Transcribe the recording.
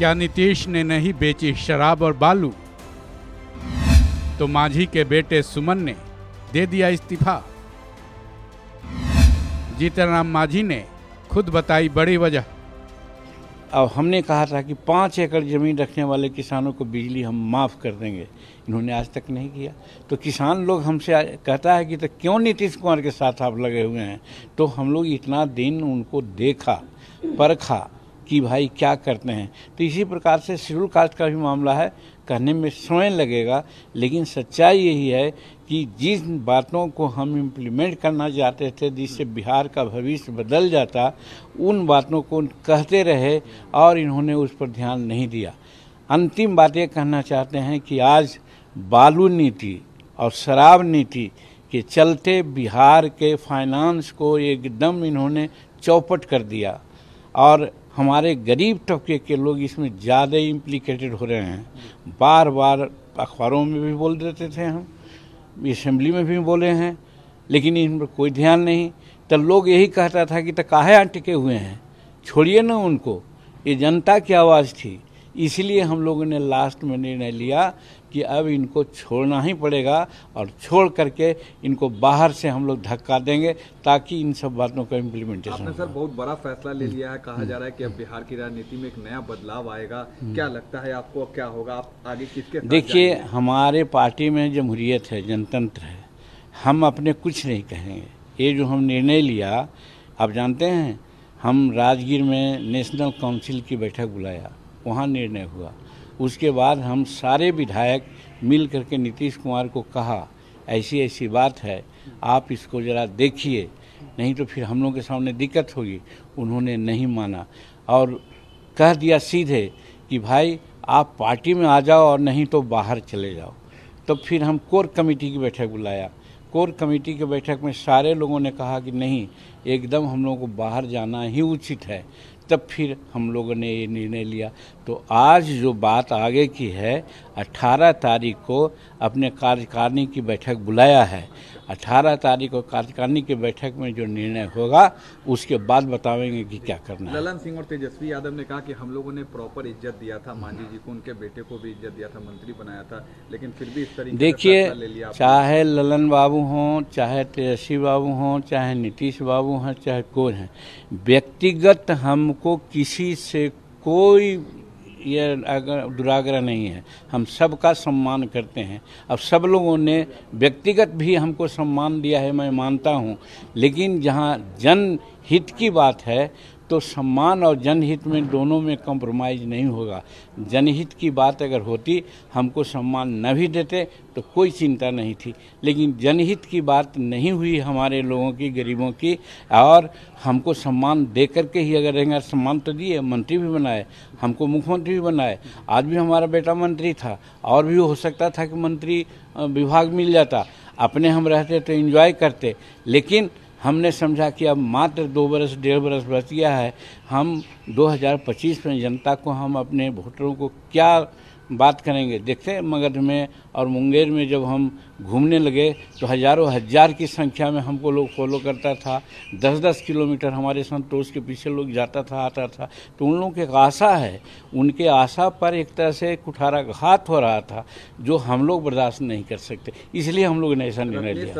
क्या नीतीश ने नहीं बेची शराब और बालू तो माझी के बेटे सुमन ने दे दिया इस्तीफा जीतनराम माझी ने खुद बताई बड़ी वजह अब हमने कहा था कि पाँच एकड़ ज़मीन रखने वाले किसानों को बिजली हम माफ़ कर देंगे इन्होंने आज तक नहीं किया तो किसान लोग हमसे कहता है कि तो क्यों नीतीश कुमार के साथ आप लगे हुए हैं तो हम लोग इतना दिन उनको देखा परखा कि भाई क्या करते हैं तो इसी प्रकार से शेड्यूल कास्ट का भी मामला है कहने में समय लगेगा लेकिन सच्चाई यही है कि जिस बातों को हम इम्प्लीमेंट करना चाहते थे जिससे बिहार का भविष्य बदल जाता उन बातों को कहते रहे और इन्होंने उस पर ध्यान नहीं दिया अंतिम बात ये कहना चाहते हैं कि आज बालू नीति और शराब नीति के चलते बिहार के फाइनेंस को एकदम इन्होंने चौपट कर दिया और हमारे गरीब तबके के लोग इसमें ज़्यादा इम्प्लीकेटेड हो रहे हैं बार बार अखबारों में भी बोल देते थे हम असम्बली में भी बोले हैं लेकिन इन पर कोई ध्यान नहीं तो लोग यही कहता था कि तो काहे अटके हुए हैं छोड़िए ना उनको ये जनता की आवाज़ थी इसलिए हम लोगों ने लास्ट में निर्णय लिया कि अब इनको छोड़ना ही पड़ेगा और छोड़ करके इनको बाहर से हम लोग धक्का देंगे ताकि इन सब बातों का इम्प्लीमेंटेशन सर बहुत बड़ा फैसला ले हम्म। लिया है कहा जा रहा है कि अब हम्म। बिहार की राजनीति में एक नया बदलाव आएगा हम्म। क्या लगता है आपको क्या होगा आप आगे किसके देखिए हमारे पार्टी में जमहूरियत है जनतंत्र है हम अपने कुछ नहीं कहेंगे ये जो हम निर्णय लिया आप जानते हैं हम राजगीर में नेशनल काउंसिल की बैठक बुलाया वहाँ निर्णय हुआ उसके बाद हम सारे विधायक मिल करके नीतीश कुमार को कहा ऐसी ऐसी बात है आप इसको ज़रा देखिए नहीं तो फिर हम लोग के सामने दिक्कत होगी उन्होंने नहीं माना और कह दिया सीधे कि भाई आप पार्टी में आ जाओ और नहीं तो बाहर चले जाओ तो फिर हम कोर कमेटी की बैठक बुलाया कोर कमेटी की बैठक में सारे लोगों ने कहा कि नहीं एकदम हम लोगों को बाहर जाना ही उचित है तब फिर हम लोगों ने ये निर्णय लिया तो आज जो बात आगे की है 18 तारीख को अपने कार्यकारिणी की बैठक बुलाया है अठारह तारीख को कार्यकारिणी की बैठक में जो निर्णय होगा उसके बाद बतावेंगे कि क्या करना ललन सिंह और तेजस्वी यादव ने कहा कि हम लोगों ने प्रॉपर इज्जत दिया था मांझी जी को उनके बेटे को भी इज्जत दिया था मंत्री बनाया था लेकिन फिर भी इस तरीके देखिए चाहे ललन बाबू हों चाहे तेजस्वी बाबू हों चाहे नीतीश बाबू हैं चाहे कौन है व्यक्तिगत हमको किसी से कोई यह दुराग्रह नहीं है हम सबका सम्मान करते हैं अब सब लोगों ने व्यक्तिगत भी हमको सम्मान दिया है मैं मानता हूँ लेकिन जहाँ जन हित की बात है तो सम्मान और जनहित में दोनों में कम्प्रोमाइज़ नहीं होगा जनहित की बात अगर होती हमको सम्मान न भी देते तो कोई चिंता नहीं थी लेकिन जनहित की बात नहीं हुई हमारे लोगों की गरीबों की और हमको सम्मान दे करके ही अगर रहेंगे सम्मान तो दिए मंत्री भी बनाए हमको मुख्यमंत्री भी बनाए आज भी हमारा बेटा मंत्री था और भी हो सकता था कि मंत्री विभाग मिल जाता अपने हम रहते तो इन्जॉय करते लेकिन हमने समझा कि अब मात्र दो बरस डेढ़ बरस बच गया है हम 2025 में जनता को हम अपने वोटरों को क्या बात करेंगे देखते हैं मगध में और मुंगेर में जब हम घूमने लगे तो हज़ारों हज़ार की संख्या में हमको लोग फॉलो करता था दस दस किलोमीटर हमारे संतोष के पीछे लोग जाता था आता था तो उन लोगों के आशा है उनके आशा पर एक तरह से कुठाराघात हो रहा था जो हम लोग बर्दाश्त नहीं कर सकते इसलिए हम लोग ने ऐसा निर्णय लिया